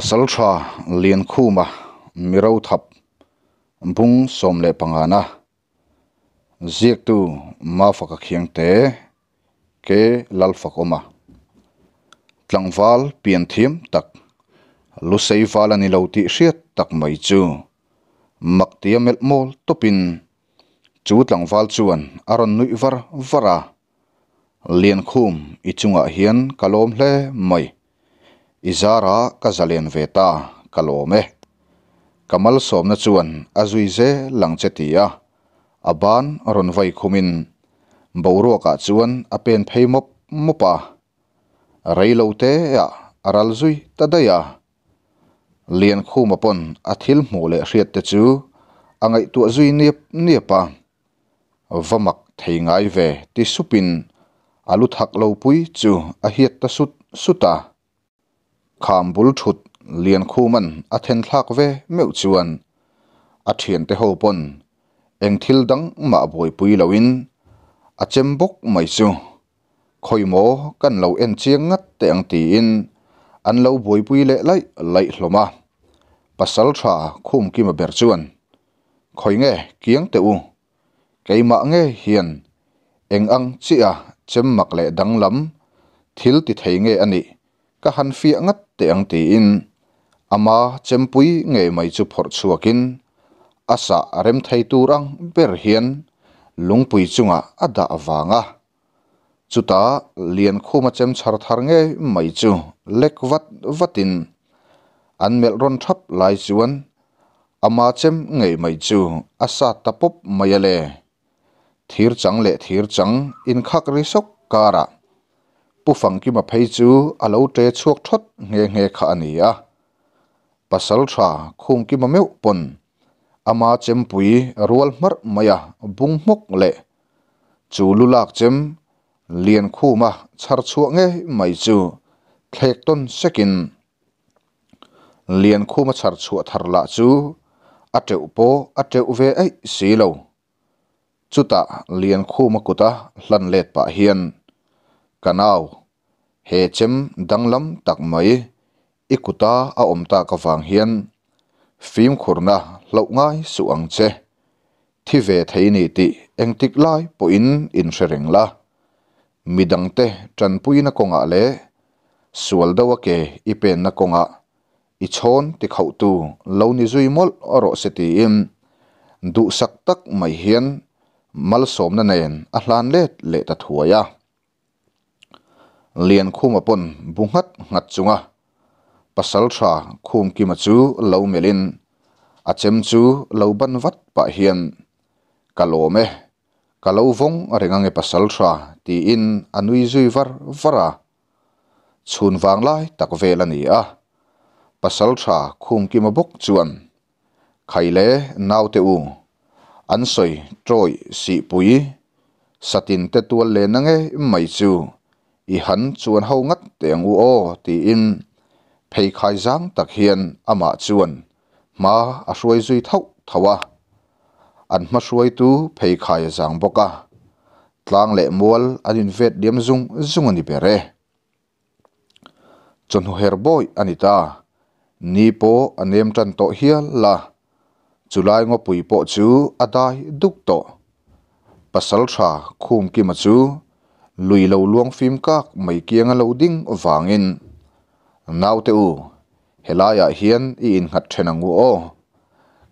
pasal tha lian khu ma miro thap bung som le pangana ziek tu ma faka khiang te ke lal fak oma tlangval pian thiam tak lu sei vala ni lo ti hriat tak mai chu mak tia mel mol topin chu tlangval chuan aron nui var vara lian khum ichunga hian kalom hle mai izara kazalian veta kalome kamal somna chuan azuize langche aban ronvai khumin boro ka chuan apen pheimop mopa reilote ya aralzui tadaya lian khum apon athil mu le hriat te chu angai tu zui niap niapa vamak thei ve ti supin alu thak lo pui chu a ta sut suta khám bút thut lian khu man a then thlak ve meu chuan a thian te ho pon eng thil dang ma boi pui loin a chem bok mai chu khoi mo kan lo en chiang ngat te anh ti in an lo boi pui le lai lai hloma pasal tha khum ki ma ber chuan khoi nghe kiang te u cái ma nge hiền ăn ang à a chem lệ le lắm lam thil thấy nghe anh ani ka han phi ngất te ang ti in ama chempui nge mai chu kín, chuakin asa rem lung thei turang ber hian lungpui chunga Chú ta liền lian khuma chem chhar thar nge mai chu lekvat vatin anmel ron thắp lai chuan ama chem ngei mai chu asa tapop mayale thir chăng le thir chăng, in khắc khak ri sok kara ผู้ฝังกิมาเพยจูอาเลวเตะชวกทดเงยเงยขานีอะปัสสลชาคุมกิมาเมวปนอามาเจมปุยรัวลมรมายะบุงมกเละจูลุลักเจมเลียนคู่มาชาร์ชวงเงยไม่จูเทกต้นเสกินเลียนคู่มาชาร์ชวทารละจูอาเจอุปอาเจอุเวไอสีเลวจุตะเลียนคู่มากุตะหลันเลดปะเฮียน kanau he chem danglam tak mai ikuta a omta ka wang hian fim khurna lo ngai su ang che thi ve thei ni ti eng tik lai po in in sharing la midang te tran puina konga le sual dawa ke ipen na konga i chon ti khau tu lo ni zui mol aro se ti im du sak tak mai hian mal som na nen a hlan let le ta liền khum a pon bunghat ngat chunga pasal tha khum ki ma chu lo melin a chém chu lâu ban vat pa hian kalome kalau vong renga nge pasal tha thì in anh anui zui var vara chhun vàng lai về tak vel ani a pasal tha khum ki ma bok chuan khaile naute u ansoi troi si pui satin te tual le nange mai chu i han chuan ho ngắt tiếng u o ti in phei khai zang hiền hian ama chuan ma a hruai zui thau thawa an ma hruai tu phei khai zang boka tlang le mual an in vet diam đi zung ani bere chon hu her boy anita ni po anem tan to hial la chulai ngo pui po chu adai duk to pasal tha khum ki ma chu lui lâu luang phim kak mai kianga lo ding wangin nau te u helaya hian i in ngat thenangu o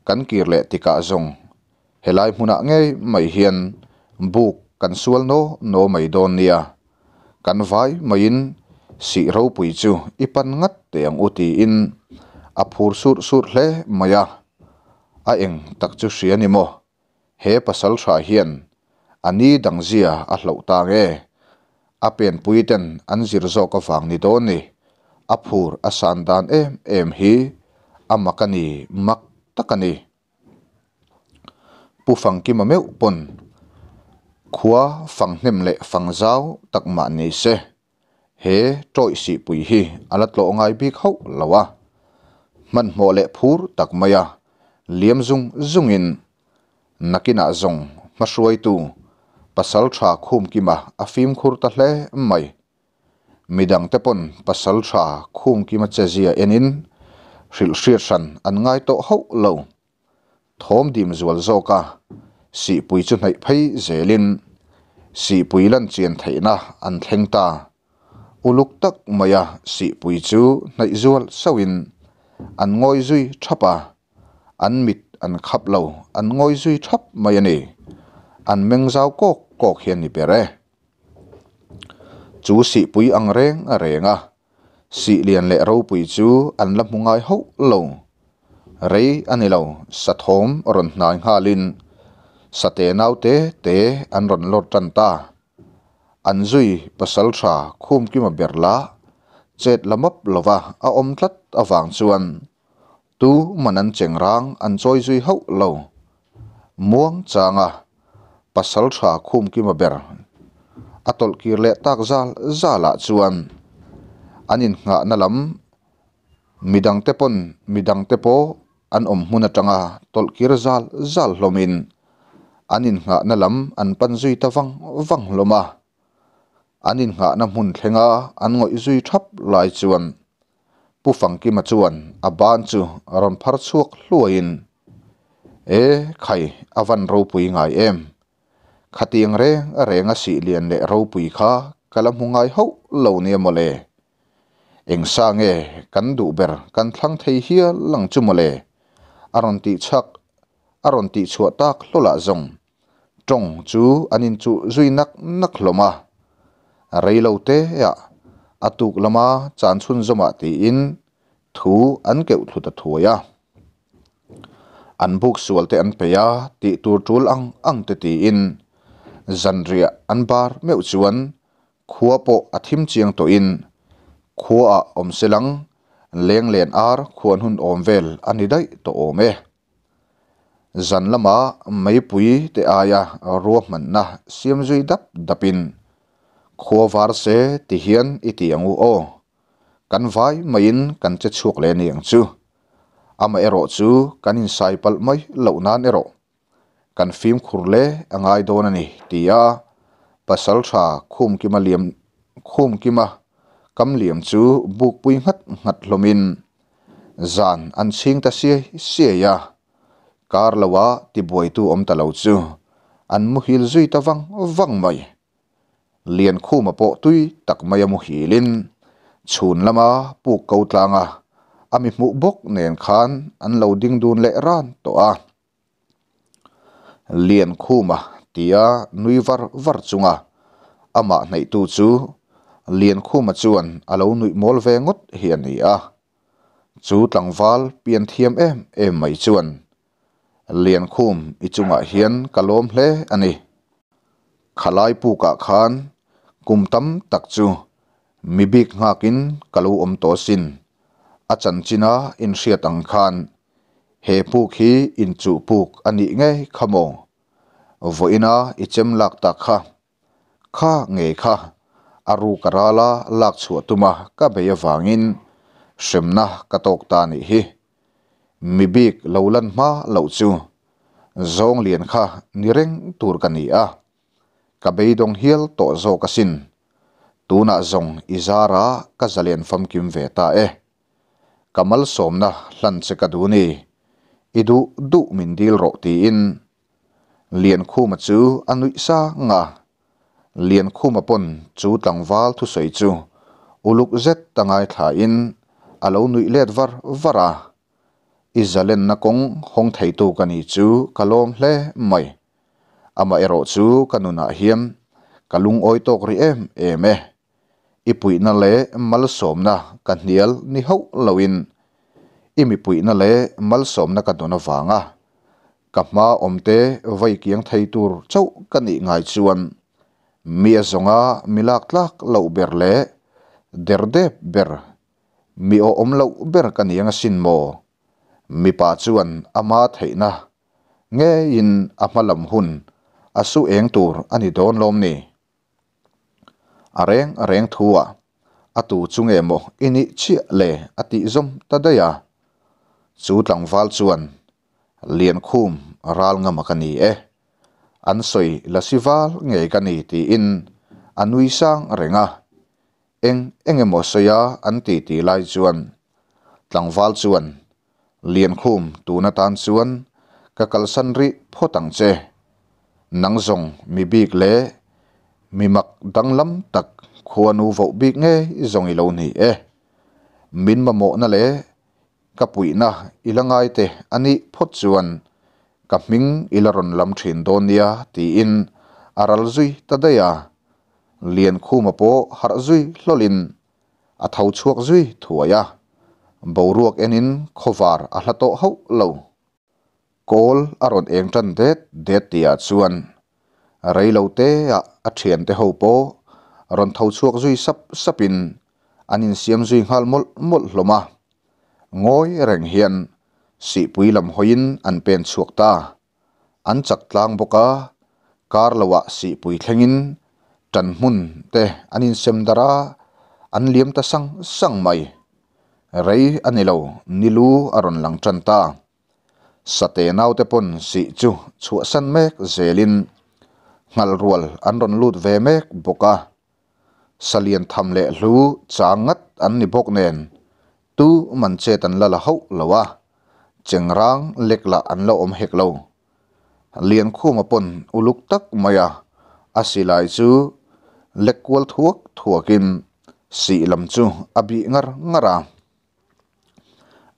kan kir le tika zong helai muốn nghe mai hian buk kan sual no no mai don nia kan vai mai in si ro pui chu ipan ngắt tiếng ang uti in a phur sur sur hle maya à. a eng tak chu hrianimo he pasal anh đi ani zia a hlo ta nge apen puiten an zirzo ka fang ni do ni aphur asan dan em em hi amakani mak takani pu fang ki mame upon khua fang hnem le fang zau tak ma ni se he troi si alat lo ngai bi lawa man le phur tak maya liam zungin nakina zong pasal tha khum kima ah, afim khur ta hle mai midang te pon pasal tha khum kima ah chezia enin hril hriat san an ngai to ho lo thom dim zual zoka si pui chu hnai phei zelin si pui lan chien theina an thlengta uluk tak maya si pui chu hnai zual sawin an ngoi zui thapa an mit an khap lo an ngoi zui thap maya ni an meng zau kok kok hian ni bere chu si pui ang reng a à renga si à. lian le ro pui chu an la mungai ho lâu rei anh lo sa thom ron nai nga lin sa te nau te te an ron lor tan ta an zui pasal tha khum ki ma berla chet lamap à a om tlat awang à chuan tu manan chengrang an choi zui lâu muông muang changa pasal tha khum ki ma ber atol le tak zala chuan anin nga nalam midang te midang te po an om zal zal lomin anin nga nalam an pan zui loma anin nga na mun thlenga an ngoi zui thap lai chuan pu fang ki ma e khai avan ro pui ngai khatiang re nga si lian le ro pui kha kala mungai ho lo ne mo le eng sa nge kan du ber kan thlang thei hia lang chu mo le aron ti chak aron ti chuwa tak lo la zong tong chu anin chu zui nak nak hloma re lo te ya atuk lama chan chun zoma ti in thu an keu thu ta thu ya an buk sual te an pe ya ti tur tul ang ang te ti in dân zanria anbar meuh chuan khua pawh a thim chiang tawhin khua a awm selang lenglen ar khuan hun awm vel ani daih to awm e zan lama maipui te aya ruahman na siam zui dap dapin khua var se ti hian i ti angu o căn vai main in căn chuk le ni ang chu ama ero chu kan in sai pal mai lo nan ero kan fim khur le angai don ani tia pasal tha khum kima liam khum kima kam liam chu buk pui ngat ngat lomin zan an sing ta si sia ya kar lawa ti boi tu om ta lo chu an mu hil zui ta wang wang mai lian khuma po tui tak maya mu hilin chun lama pu ko tlanga ami mu bok nen khan an lo ding dun le ran to a à liền lian khuma tia nui var var chunga à. ama nei tu liền chu lian à lâu alo nui về ngót hiền hian ni à. chú chu tlangwal pian thiam em em mai chuan lian khum i chunga hian kalom hle ani khalai pu ka khan kumtam tak chu mibik ngakin kalu à om to sin chín china in sẹt ang khan he puk hi in chu puk ani nge khamo voina ichem lak ta kha kha nge kha aru karala lak chu tuma ka beya wangin shemna katok ta ni hi mibik lolan ma lo chu zong lian kha nireng tur kani a kabei dong hiel to zo kasin tuna zong izara ka zalian fam kim ve ta e kamal somna hlan che ka du ni i du du min dil ro ti in lian khu ma chu anui sa nga lian khu ma pon chu tlangwal thu soi chu uluk zet tangai tha in alo nui let var vara izalen na kong hong thei tu kani chu kalom hle mai ama ero chu kanuna hiam kalung oi tok ri em eme ipui na le mal som na kan nial ni ho lawin i mi puina le mal som na kato na faa nga. Ka ma om te vaike yang thay tur chow ka ni ngay chuan. Mi a zonga mi lak lak derde ber, mi o om lau ber ka ni yang asin mo. Mi pa chuan ama thay nge in ama lam hun, asu e ng tur anidon lom ni. Areng areng thuwa, atu zungemo ini chi le ati zong tada chu tlangval chuan lian khum ral ngam ka ni e an soi la sival nge ka ni ti in anui sang renga eng engemaw soya an ti ti lai chuan tlangval chuan lian khum tuna tan chuan ka kalsan ri photang che nang zong mi bik le mi mak dang lam tak khuanu vo bik nge zong i lo ni e min ma mo na le kapuina ilangai te ani phot chuan kaming ilaron lam thin donia ti in aral zui tadaya lian khuma po har zui hlolin athau chuak zui thuaya boruak enin khovar ahlato ho lo kol aron eng tan det det tia chuan reilo te a thian te ho po ron thau chuak zui sap sapin anin siam zui ngal mol mol hloma ngoi reng hian si pui lam hoin an pen an chak tlang boka kar lawa si pui thlengin tan mun te anin sem dara an liam ta sang sang mai rei anilo nilu aron lang chan ta sate nau te pon si chu chuasan mek zelin ngal rual an lut ve mek boka salian tham le hlu changat an ni nen tu man che tan la la ho lawa chengrang lekla an lo om hek lo lian khu ma pon uluk tak maya asilai chu lekwal thuak thuakin si lam chu abi ngar ngara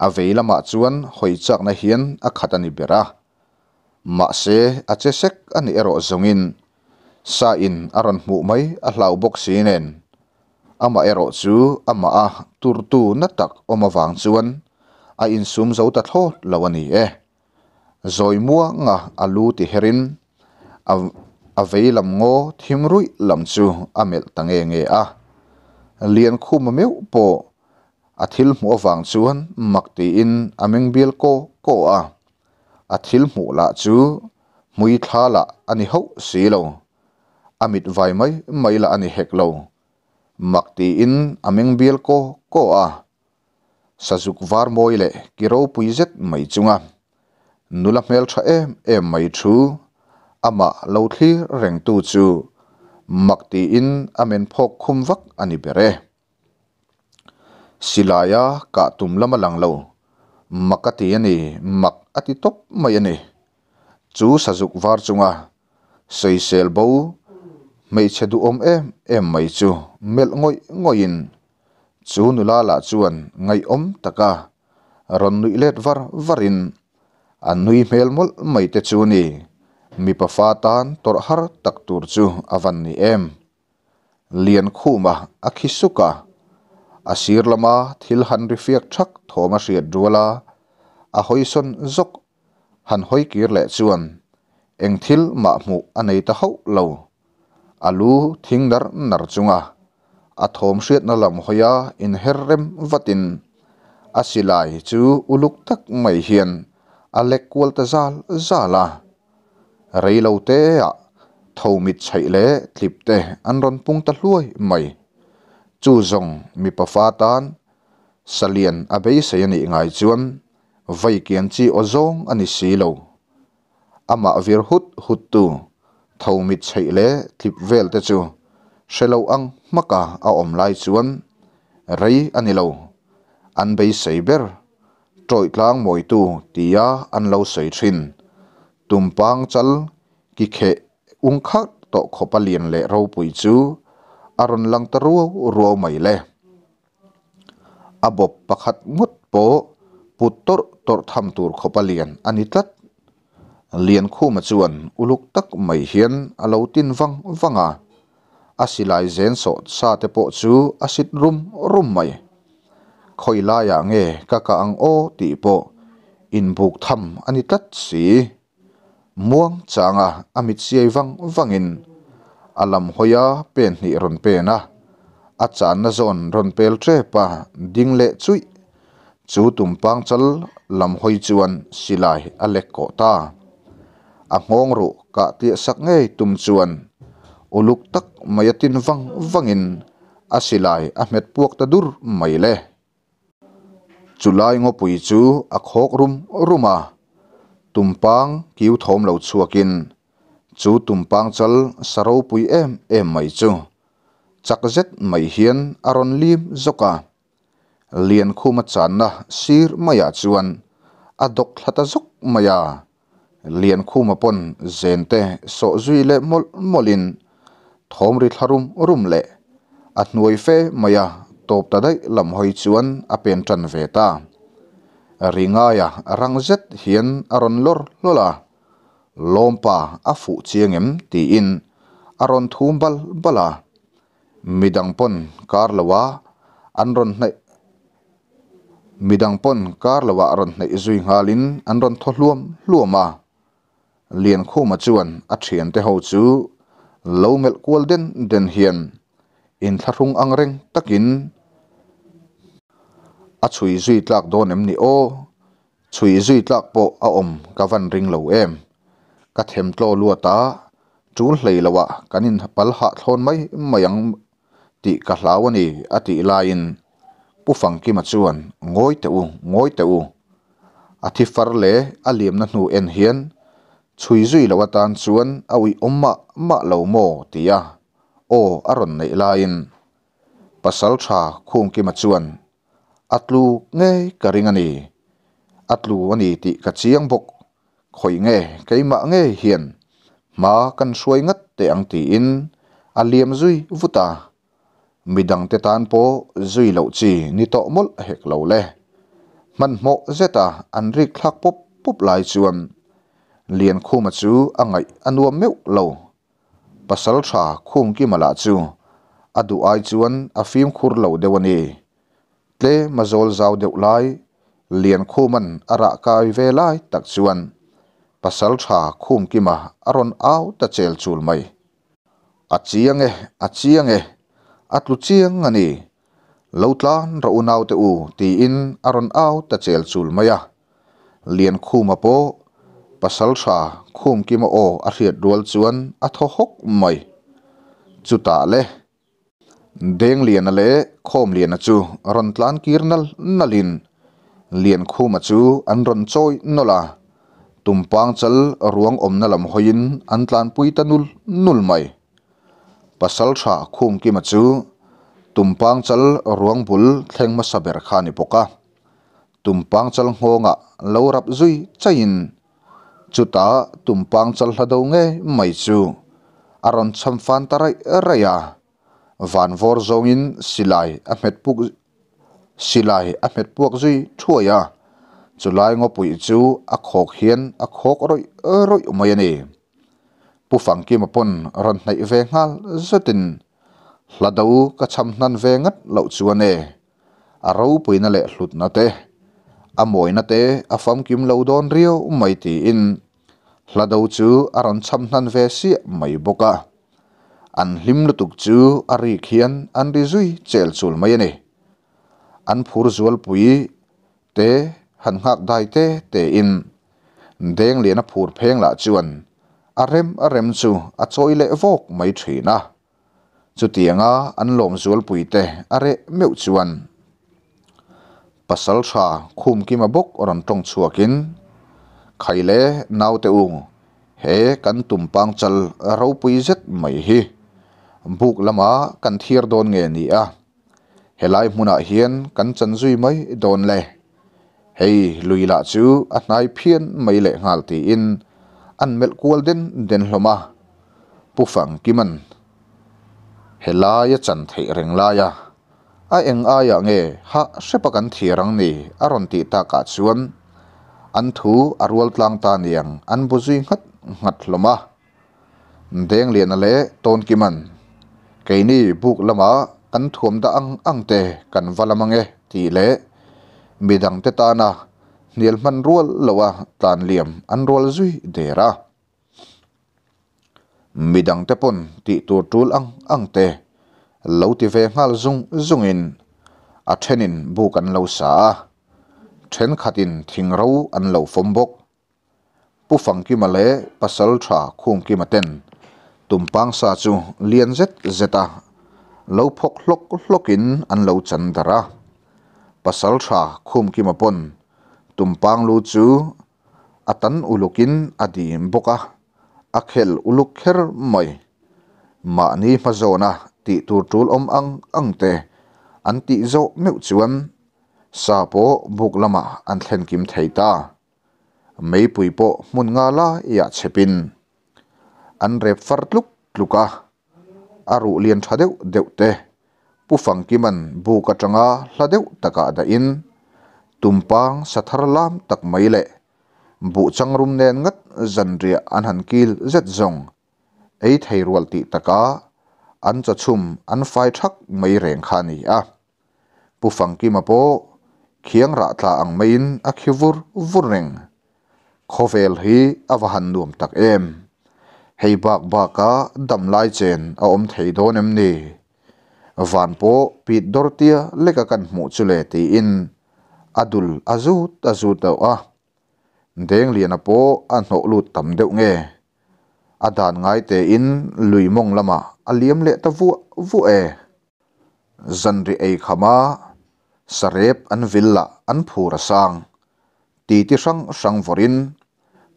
a veilama chuan hoi chak na hian a khatani bera ma se a che sek ani ero zongin sa in aron mu mai a hlau bok si nen ama ero chu ama a turtu natak oma wang chuan a insum zo ta thlo lo e zoi mua nga alu ti herin a vei lam ngo thim rui lam chu amel tange nge a lian khum meu po a thil mu awang chuan makti in ameng bil ko ko a a thil mu la chu mui thala ani ho si lo amit vai mai mai la ani hek lo makti in aming bil ko ko a sa zukvar moile kiro puizet mai chunga nula mel tha e e mai thu ama lo thli reng tu chu makti in amen phok khum vak ani bere lama lang lo makati ani mak ati top mai ani chu sa zukvar chunga soi sel mấy chế độ om em em mấy chu mel ngoi ngoi in chu nula la chuan ta cả rồi nuôi nui let var varin anh nuôi mel mol mấy te chu ni mi pa fa tan tor har tak tur chu avan ni em liền lian khuma akhisuka asir lama thil han ri fiak thak thoma riat ruala a son zok han hoi kir le chuan thil ma mu anei ta ho lo alu thingdar nar chunga a thawm hriat na lam hoya in herrem vatin a silai chu uluk tak mai hian a lek kual ta zal zala reilo te a thomit chhai le thlip te an ron pung ta hluai mai chu zong mi pa fa tan salian a bei se ani ngai chuan vai kian chi ozong ani silo ama vir hut hut tu thâu mít chạy lệ clip vel te chu sẽ lâu ăn mắc cả à ôm lại chuan rei anh lâu anh bay sấy ber trội tlang mỗi tu tia anh lâu sấy thin tùm bàng chal ki khe ung khắc tọ khopa liền lệ râu bụi chu aron lang taru ruo mày lệ abop pakhat mut po putor tor tham tur khopa liền ani tat lien khu ma chuan uluk tak mai hian alo tin vang vanga asilai zen so sa te po chu asit rum rum mai khoi la ya nge ka ka ang o ti po in buk tham ani tat si muang changa amit sia vang vangin alam hoya pen ni ron pena achan na zon ron pel tre pa ding le chu chu tum pang chal lam hoi chuan silai alek ko ta a ngong ru ka tia sak ngay tum chuan uluk tak mayatin vang vangin a silai a met puak ta dur may le chulai ngo pui chu a khok rum ruma tumpang kiu thom lo chuakin chu tumpang chal saro pui em em mai chu chak zet mai hian aron lim zoka lian khuma chan na sir maya chuan a dok thlata zok maya เลียนคู่มาปนเจนเต้โซจุยเล่มอลินทอมริทารุมรุมเล่อัดหน่วยเฟมียตบตาได้ลำหอยชวนอเป็นจันเวตาริงายารังเจ็ดเฮียนอรอนลอร์ลลาลอมปาอาฟูเชียงเอ็มตีอินอรอนทูมบัลบลามิดังปนคาร์ลวาอันรอนในมิดังปนคาร์ลวาอรอนในจุยฮาลินอันรอนทอลวมลวมา lian khu ma chuan a thian te ho chu lo mel kwal den den hian in thlarung ang reng takin a zui tlak don em o chui zui tlak po a om ka ring lo em ka tlo lua ta chu hlei lawa kanin pal ha mayang ti ka ati lain pufang ma chuan ngoi te u ngoi te u athi far le aliam na en hian chui zui lo atan chuan a ui omma ma lo mo tia o aron nei lain pasal tha khum ki ma chuan atlu nge karing ani atlu ani ti ka chiang bok khoi nge keima nge hian ma kan suai ngat te ang ti in aliam zui vuta midang te tan po zui lo chi ni to mol hek lo le man mo zeta an ri khlak pop pop lai chuan liền khu mà chú anh ấy anh uống miu lâu pasal tha khum ki mala chu adu ai chuan a phim khur lo dewani tle mazol zau deu lai liền khuman ara kai ve lai tak chuan pasal tha khum ki ma ron áo ta chel chul mai a chiang e lu chiang e atlu lâu ani lotlan raunau te u ti in ron áo ta chel chul à, liền khu ma po pasal tha khum ki ma o a riat rual chuan a tho hok mai chuta le deng lian le khom lian chu ron tlan kirnal nalin lian khuma chu an ron choi nola tumpang chal ruang om lam hoin an tlan pui tanul nul mai pasal tha khum ki ma chu tumpang chal ruang bul thlengma saber khani poka tumpang chal ngonga lo rap zui chain chuta tumpang chal hladau nge mai chu aron chamfan tarai raya van vor zongin silai ahmed puk silai ahmed puak zui lai ngô ngopui chu a khóc hiền a khóc rồi rồi mai nè, pu phang kim apon ron nai ve ngal zatin hladau ka cham nan ve ngat lo chuane aro puina le hlut na te amoi na te afam kim lo don rio mai ti in hlado chu aron cham hnan ve si mai boka an hlim lutuk chu ari khian an ri zui chel chul mai ani an phur zual pui te han ngak dai te te in deng lian a phur pheng la chuan a rem a rem chu a choi le vok mai thina chu tianga an lom zual pui te are meu chuan pasal tha khum ki ma bok ron tong chuakin khaile nau te ung he kan tumpang chal ro pui zet mai hi buk lama kan thir don nge ni a helai hmuna hian kan chan zui mai don le hei luila chu a hnai phian mai le ngal ti in an mel kual den den hloma pufang kiman helaya chan thei reng laya a eng aia nge ha sepa kan thirang ni a ron ti ta ka chuan an thu a rual tlang ta niang an buzui ngat ngat hloma deng lian le ton kiman keini buk lama kan thuam da ang ang te kan valamange ti le midang te ta na niel man rual lawa tan liam an rual zui dera midang te pon ti tur tul ang ang te lo ti ve ngal zung zung in a then in bu kan lo sa then khatin thing ro an lo phom bok pu phang ki male pasal tha khum tum pang sa chu lian zet zeta lo phok hlok hlok an lo chan dara pasal tha khum ki pon tum pang lu chu atan ulukin adim boka akhel uluk kher mai ma ni ma zona tih tur tul om ang ang te an tih zo meu chuan sa po buk lama an thlen kim thei ta mei pui po mun nga la ya chepin an rep far tluk tluka aru lian tha deuh deuh te pu fang kiman bu ka tanga hla deuh taka đại in sát sathar lam tạc tak mai le bu changrum nen ngat zanria an han kil zet zong ei thei rual ti taka an cha chum an fai thak mai reng kha ni à, pu fang ki ma po khiang ra tha ang mai in a khivur vur reng khovel hi awa han nuam tak em hay bạc bak ka dam lai chen a om thei don em ni van po pit dor tia leka kan mu chu le ti in adul azut azut a deng lian a po an hno lut tam deuh nghe. adan ngai te in lui mong lama aliam le ta vu vu e zanri ei khama sarep an villa an phura sang ti ti sang sang vorin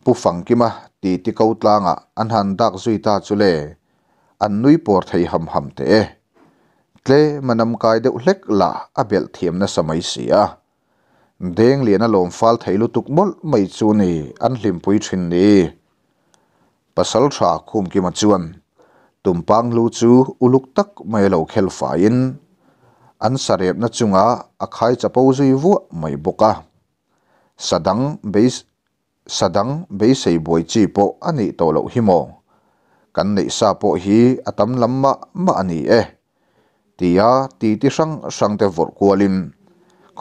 pu fang ki ma ti ti kautlanga an han dak zui ta chule an nui por ham ham te e. tle manam kai de uhlek la abel thiam na samai sia deng lian a lom fal thailu tuk mol mai chu ni an hlim pui thin ni pasal tha khum ki ma chuan tumpang lu chu uluk tak mai lo khel fain an sarep na chunga akhai chapo zui vu mai boka sadang base sadang base sei boi chi po ani to lo hi mo kan nei sa po hi atam lamma ma ani e tia ti ti sang sang te vor kualin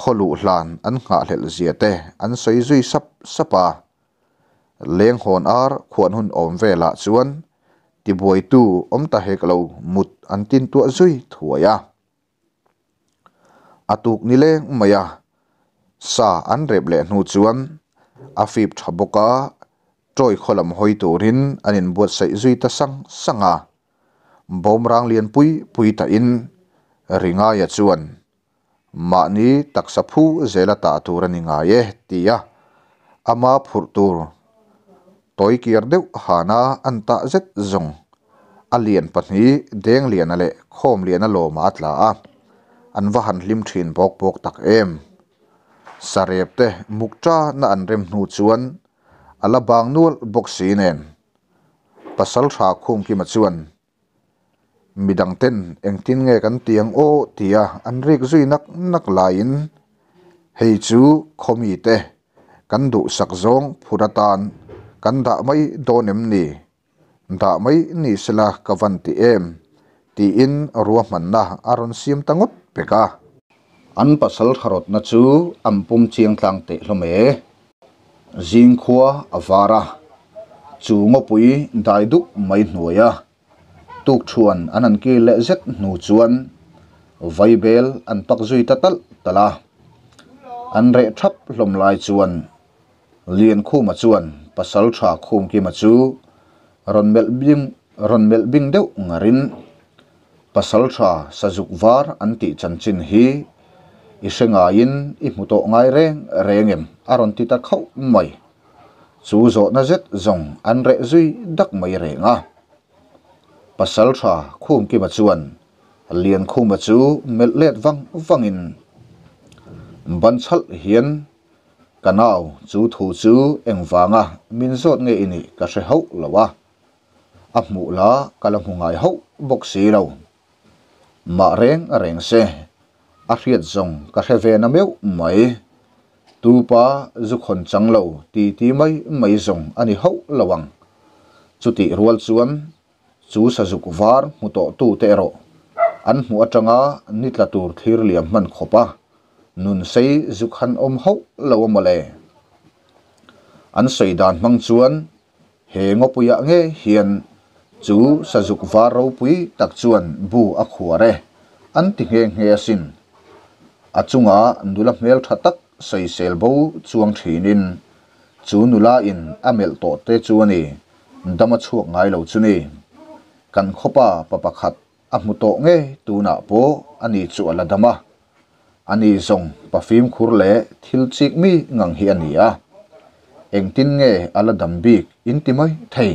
kholu hlan an nga hlel zia te an sei zui sap sapa leng hon ar khuan hun om ve la chuan ti boi tu om ta hek lo mut an tin tu zui thuaya atuk ni le maya sa an rep le nu chuan afip thaboka troi kholam hoi turin anin buat sai zui ta sang sanga à. bom rang lian pui pui ta in ringa ya chuan ma ni taksa phu zela ta tur ani nga ye tia ama phur tur toy kir deuh hana anta zet zong alian pahni deng lian ale à khom lian a à lawma tla a anh và han hlim trên bọc bọc tak em sarep te mukta na à anh rem hnu chuan ala bang nual boxi nen pasal tha khum ki ma chuan midang ten tin nge kan tiang o tia an rik zui nak nak lain hei chu khomi te kan du sak zong phuratan kan da mai don em ni da mai ni sila kavan ti em ti in ruwa man na aron siam tangot peka an pasal kharot na chu ampum chiang tlang te hlome jing khua avara chu ngopui dai duk mai hnuaya tuk chuan anan ki le zet nu chuan vaibel an pak zui tatal tala an re thap hlom lai chuan liền khu mà chuan pasal tha khum ki ma chu ron mel bing ron mel bing deuh ngarin pasal tha sajuk var anti chanchin hi i senga in i muto ngai reng rengem aron ti ta khau mai chu zo na zet zong an re zui dak mai renga pasal cha khum ki ma chuan lian khum ma chu mel let vang wangin ban chal hian À. cả chú kanao chu thu chu sốt min này cả ini ka là ho lawa a hmu cả làm hmungai ho bok si lo ma mà a rèn xe a hriat zong cả hre về nam meu mai tu giúp zu khon chang lo ti mấy mấy mai anh ani là lawang chu ti ruột chuan chu sa zuk var mu to tu anh te ro an hmu atanga nitla tur thlir liam man à nun sei zuk han om ho lo mo le an sei dan mang chuan he ngo puya nge hian chu sa zuk va ro pui tak chuan bu a khuare an ti nge nge sin a chunga nula mel tha tak sei sel bo chuang thinin chu nula in amel to te chuani dama chuak ngai lo chuni kan khopa papakhat amuto nge tuna po ani chu ala dama ani zong pa fim khur le thil chik mi ngang hi ani a eng tin nge ala dam bi in ti mai thai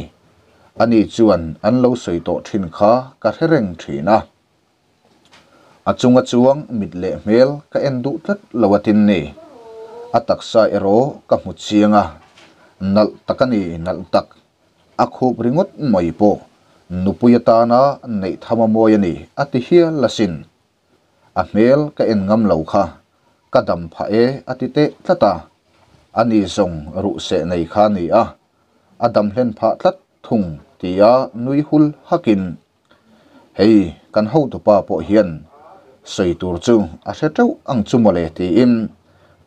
ani chuan an lo soi to thin kha ka thereng thina a chunga chuang mit le mel ka en du tat lawatin ne a taksa ero ka mu chianga nal takani nal tak a hmel ka en ngam lo kha ka dam pha e atite tlata ani zong ru se nei kha ni a adam hlen pha tlat thung tia nui hul hakin hei kan ho tu pa po hian soi tur chu a se teu ang chu mole ti in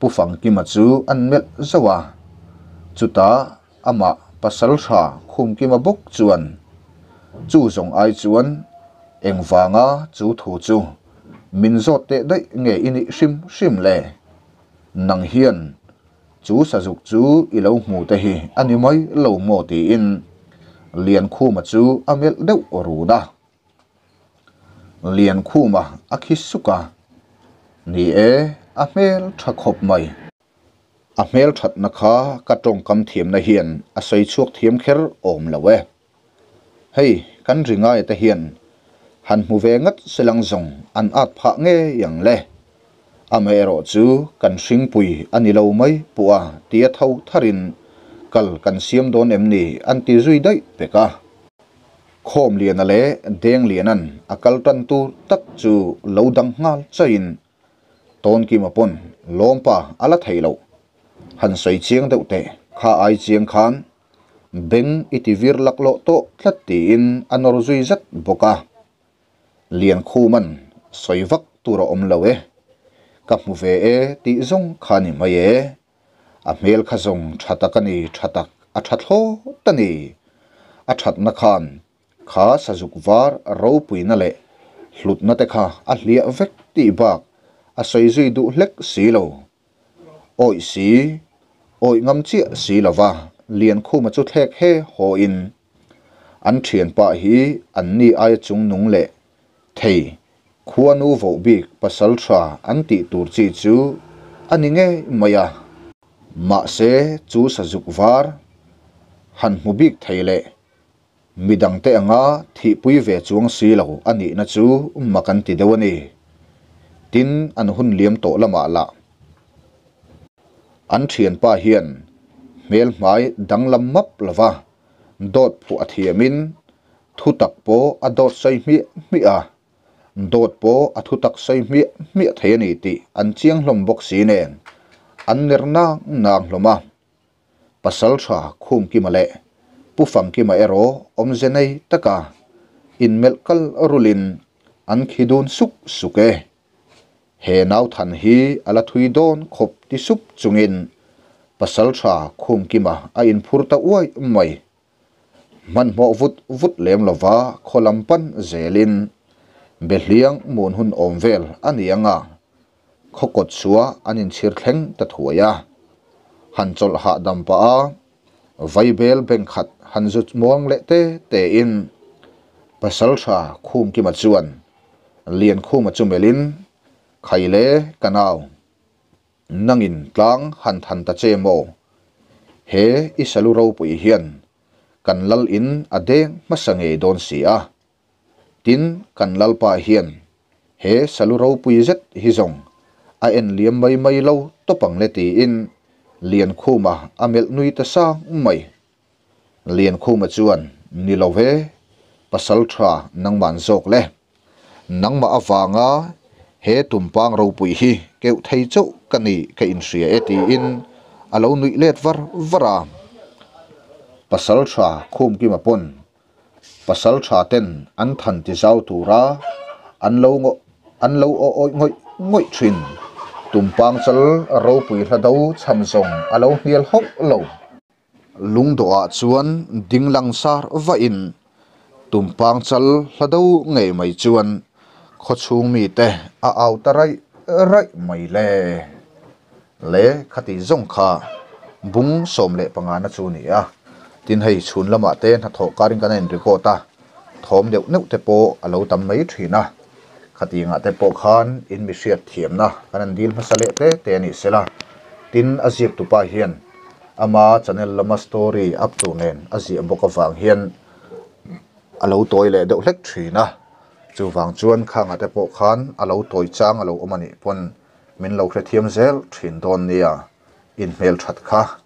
pufang ki ma chu an mel zawa chuta ama pasal tha khum ki ma bok chuan chu zong ai chuan engwanga chu thu chu min zot te dai nge ini sim sim le nang hian chú sa dục chú i lâu mù te hi ani mai lâu mò ti in liền khu mà chú amel deu ru da liền khu mà akisuka ni e amel thakhop mai amel that na kha ka tong kam thiam na hian a soi chuak thiam kher om lawe hei kan ringai ta hian han mu ve ngat selang zong an at pha nge yang le ame ro chu kan hring pui ani lo mai puwa tia thau tharin kal kan siam don em duy an ti zui dai peka khom lian ale deng lian an akal tan tu tak chu lo dang ngal chain ton ki mapon lompa ala thailo han soi chiang deuh tệ, kha ai chiang khan beng itivir laklo to tlat ti in duy zui zat boka lian khu man soi vak tu ra om lawe ka mu ve e ti zong khani ma ye a mel kha zong thata ka ni thata a thatho ta ni a that na khan kha sa zuk var ro pui le hlutna na te kha a hlia vek ti ba a soi zui du hlek si lo oi si oi ngam chi si lawa lian khu ma chu thek he ho in an thien pa hi an ni ai chung nung le thei khuanu vo bik pasal thra anh ti tur chi chu ani nge sử dụng se hẳn sa juk var han mu bik theile midang te anga thi pui ve chuang si lo ani na cần makan đâu dewani tin anh an hun liam to lama la an thian pa hian mel mai dang lam map lova phụ phu athiamin thu tak po adot sai mi mi a à. ดดปออทุตักไซมิมิเทนีติอันเชียงหลมบกสีเนอันเนรนานางหลมาปสลชาคุมกิมาเลปุฟังกิมาเอรอมเจนัยตกาอินเมลคัลรุลินอันขิดูนสุกสุเอเฮนาวทันฮีอะลทุยดนคบติสุบจุงินปะสลชาคุมกิมะอินพูรตาอวยอมมมันหมอว behliang mun hun omvel anianga khokot chua anin chir thleng ta thuaya vaibel beng khat hanzut te te in pasal sha khum ki ma chuan nangin tlang han than ta he isalu ro pui in a deng ma tin kan lalpa hiền he saluro pui zet hi zong a en liam mai mai lo topang le ti in lian khuma amel nui ta sa mai lian khuma chuan ni lo ve pasal tha nang man zok le nang ma awanga he tumpang ro pui hi keu thei chau kani ka in ria eti in alo nui let var vara pasal tha khum ki ma pon pasal chaten an than ti zau tu ra an lo ngo an lo o o ngoi ngoi thrin tumpang chal ro pui tha do cham zong a lo hiel hok lo lung do mai chuan kho chung mi te mai le le khati zong kha bung som le panga na chu ni tin hay hei chun lama te à, na tho karin kan en ta thom deuh neu te po alo tam mai thina khati nga te po khan in mi hriat thiam na cái kan an dil masale te te sẽ là tin azip tupa hian ama channel lama story up to nen azi boka wang hian alo à, toy le deuh hlek thina chu wang chuan kha nga te po khan alo à, toy chang alo omani pon min lo khre thiam zel thin don nia in mail that kha